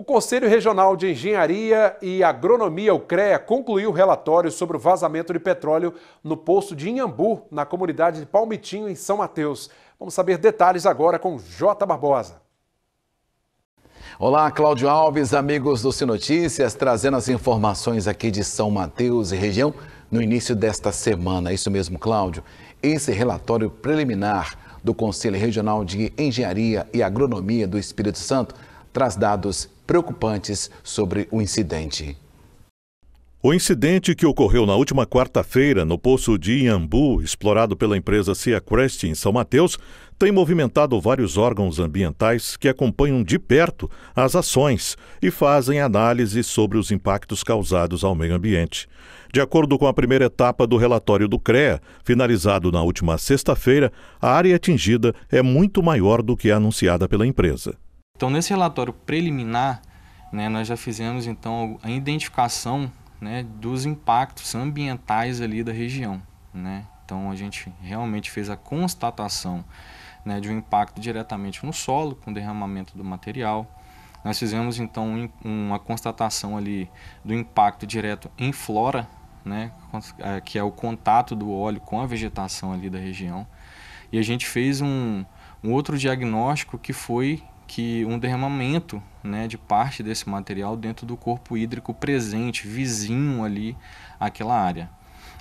O Conselho Regional de Engenharia e Agronomia, o CREA, concluiu o relatório sobre o vazamento de petróleo no poço de Inhambu, na comunidade de Palmitinho, em São Mateus. Vamos saber detalhes agora com J. Barbosa. Olá, Cláudio Alves, amigos do Sinotícias, trazendo as informações aqui de São Mateus e região no início desta semana. É isso mesmo, Cláudio. Esse relatório preliminar do Conselho Regional de Engenharia e Agronomia do Espírito Santo traz dados preocupantes sobre o incidente. O incidente que ocorreu na última quarta-feira no poço de Iambu, explorado pela empresa Crest em São Mateus, tem movimentado vários órgãos ambientais que acompanham de perto as ações e fazem análises sobre os impactos causados ao meio ambiente. De acordo com a primeira etapa do relatório do CREA, finalizado na última sexta-feira, a área atingida é muito maior do que a anunciada pela empresa. Então, nesse relatório preliminar, né, nós já fizemos então a identificação né, dos impactos ambientais ali da região. Né? Então, a gente realmente fez a constatação né, de um impacto diretamente no solo com derramamento do material. Nós fizemos então uma constatação ali do impacto direto em flora, né, eh, que é o contato do óleo com a vegetação ali da região. E a gente fez um, um outro diagnóstico que foi que um derramamento né, de parte desse material dentro do corpo hídrico presente, vizinho ali àquela área.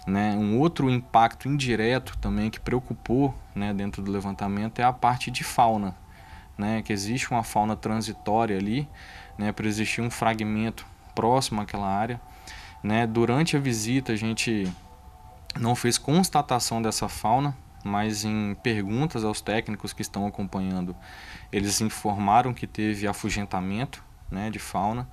Né? Um outro impacto indireto também que preocupou né, dentro do levantamento é a parte de fauna, né, que existe uma fauna transitória ali, né, para existir um fragmento próximo àquela área. Né? Durante a visita a gente não fez constatação dessa fauna, mas em perguntas aos técnicos que estão acompanhando, eles informaram que teve afugentamento né, de fauna.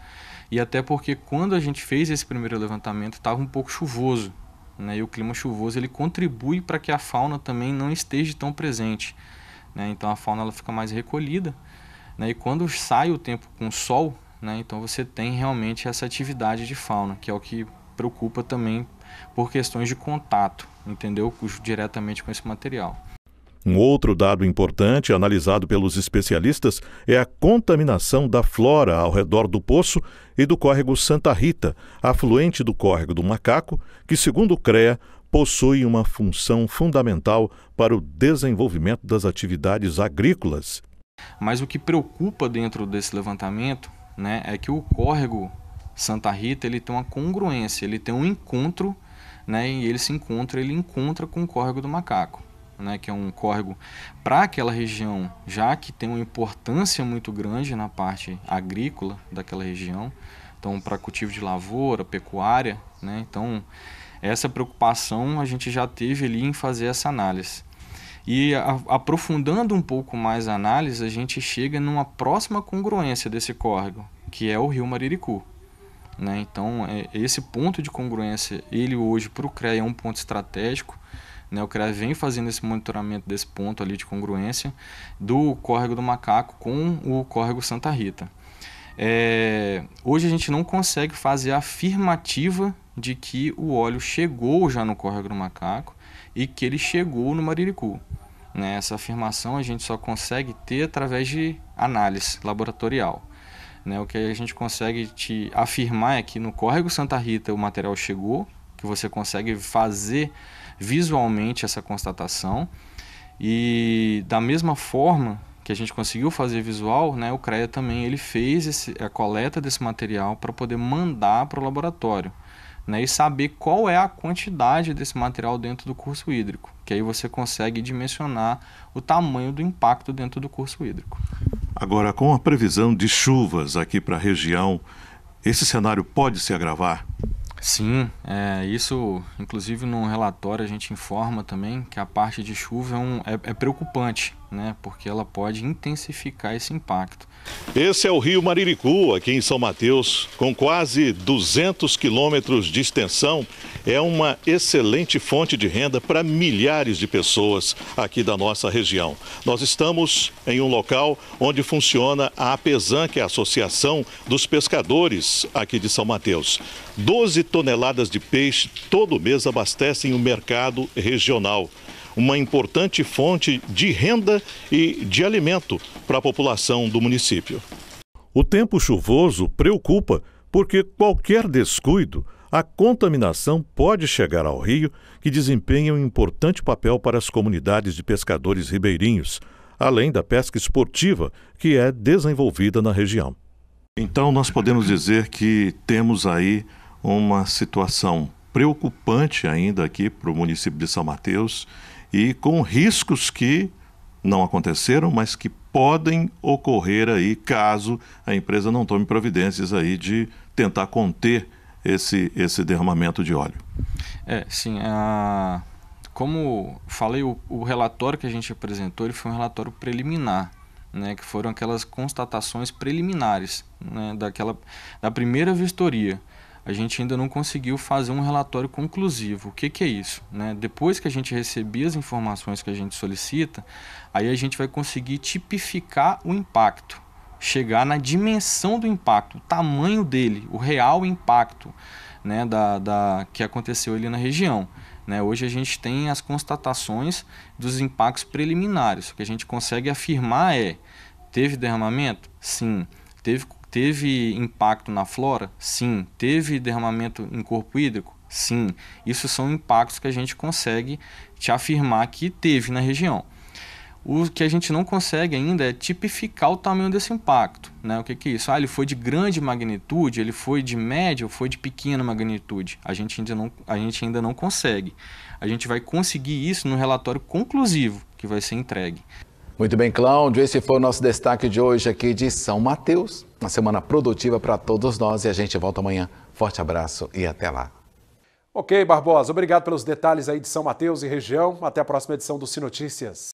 E até porque quando a gente fez esse primeiro levantamento estava um pouco chuvoso. Né, e o clima chuvoso ele contribui para que a fauna também não esteja tão presente. Né, então a fauna ela fica mais recolhida. Né, e quando sai o tempo com sol, né, então você tem realmente essa atividade de fauna, que é o que preocupa também por questões de contato, entendeu? Diretamente com esse material. Um outro dado importante analisado pelos especialistas é a contaminação da flora ao redor do poço e do córrego Santa Rita, afluente do córrego do Macaco, que, segundo o CREA, possui uma função fundamental para o desenvolvimento das atividades agrícolas. Mas o que preocupa dentro desse levantamento né, é que o córrego Santa Rita, ele tem uma congruência, ele tem um encontro, né? E ele se encontra, ele encontra com o córrego do Macaco, né? Que é um córrego para aquela região, já que tem uma importância muito grande na parte agrícola daquela região, então para cultivo de lavoura, pecuária, né? Então essa preocupação a gente já teve ali em fazer essa análise. E aprofundando um pouco mais a análise, a gente chega numa próxima congruência desse córrego, que é o rio Mariricu. Né? Então, é, esse ponto de congruência, ele hoje para o CREA é um ponto estratégico. Né? O CREA vem fazendo esse monitoramento desse ponto ali de congruência do córrego do macaco com o córrego Santa Rita. É, hoje a gente não consegue fazer a afirmativa de que o óleo chegou já no córrego do macaco e que ele chegou no mariricu. Né? Essa afirmação a gente só consegue ter através de análise laboratorial. Né? O que a gente consegue te afirmar é que no córrego Santa Rita o material chegou, que você consegue fazer visualmente essa constatação. E da mesma forma que a gente conseguiu fazer visual, né, o CREA também ele fez esse, a coleta desse material para poder mandar para o laboratório né, e saber qual é a quantidade desse material dentro do curso hídrico, que aí você consegue dimensionar o tamanho do impacto dentro do curso hídrico. Agora, com a previsão de chuvas aqui para a região, esse cenário pode se agravar? Sim, é, isso inclusive no relatório a gente informa também que a parte de chuva é, um, é, é preocupante, né, porque ela pode intensificar esse impacto. Esse é o Rio Mariricu, aqui em São Mateus, com quase 200 quilômetros de extensão é uma excelente fonte de renda para milhares de pessoas aqui da nossa região. Nós estamos em um local onde funciona a APESAN, que é a Associação dos Pescadores aqui de São Mateus. 12 toneladas de peixe todo mês abastecem o mercado regional uma importante fonte de renda e de alimento para a população do município. O tempo chuvoso preocupa porque qualquer descuido a contaminação pode chegar ao rio, que desempenha um importante papel para as comunidades de pescadores ribeirinhos, além da pesca esportiva, que é desenvolvida na região. Então, nós podemos dizer que temos aí uma situação preocupante ainda aqui para o município de São Mateus e com riscos que não aconteceram, mas que podem ocorrer aí caso a empresa não tome providências aí de tentar conter esse, esse derramamento de óleo. É, sim. A... Como falei, o, o relatório que a gente apresentou ele foi um relatório preliminar. Né, que foram aquelas constatações preliminares né, daquela, da primeira vistoria. A gente ainda não conseguiu fazer um relatório conclusivo. O que, que é isso? Né? Depois que a gente receber as informações que a gente solicita, aí a gente vai conseguir tipificar o impacto chegar na dimensão do impacto, o tamanho dele, o real impacto né, da, da, que aconteceu ali na região. Né? Hoje a gente tem as constatações dos impactos preliminares. O que a gente consegue afirmar é: teve derramamento? Sim. Teve, teve impacto na flora? Sim. Teve derramamento em corpo hídrico? Sim. Isso são impactos que a gente consegue te afirmar que teve na região. O que a gente não consegue ainda é tipificar o tamanho desse impacto. Né? O que, que é isso? Ah, ele foi de grande magnitude, ele foi de média ou foi de pequena magnitude. A gente, ainda não, a gente ainda não consegue. A gente vai conseguir isso no relatório conclusivo que vai ser entregue. Muito bem, Cláudio. Esse foi o nosso destaque de hoje aqui de São Mateus. Uma semana produtiva para todos nós e a gente volta amanhã. Forte abraço e até lá. Ok, Barbosa. Obrigado pelos detalhes aí de São Mateus e região. Até a próxima edição do Notícias.